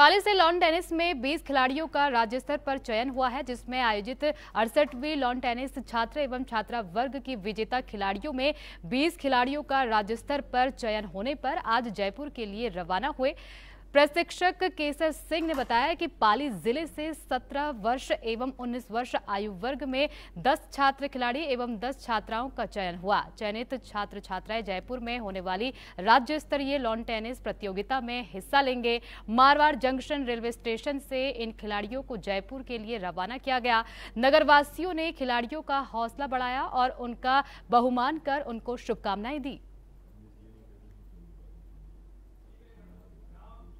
पाली से lawn tennis में 20 खिलाड़ियों का राज्य स्तर पर चयन हुआ है जिसमें आयोजित अड़सठवीं लॉन टेनिस छात्र एवं छात्रा वर्ग की विजेता खिलाड़ियों में 20 खिलाड़ियों का राज्य स्तर पर चयन होने पर आज जयपुर के लिए रवाना हुए प्रशिक्षक केसर सिंह ने बताया कि पाली जिले से 17 वर्ष एवं 19 वर्ष आयु वर्ग में 10 छात्र खिलाड़ी एवं 10 छात्राओं का चयन हुआ चयनित छात्र छात्राएं जयपुर में होने वाली राज्य स्तरीय लॉन टेनिस प्रतियोगिता में हिस्सा लेंगे मारवाड़ जंक्शन रेलवे स्टेशन से इन खिलाड़ियों को जयपुर के लिए रवाना किया गया नगरवासियों ने खिलाड़ियों का हौसला बढ़ाया और उनका बहुमान कर उनको शुभकामनाएं दी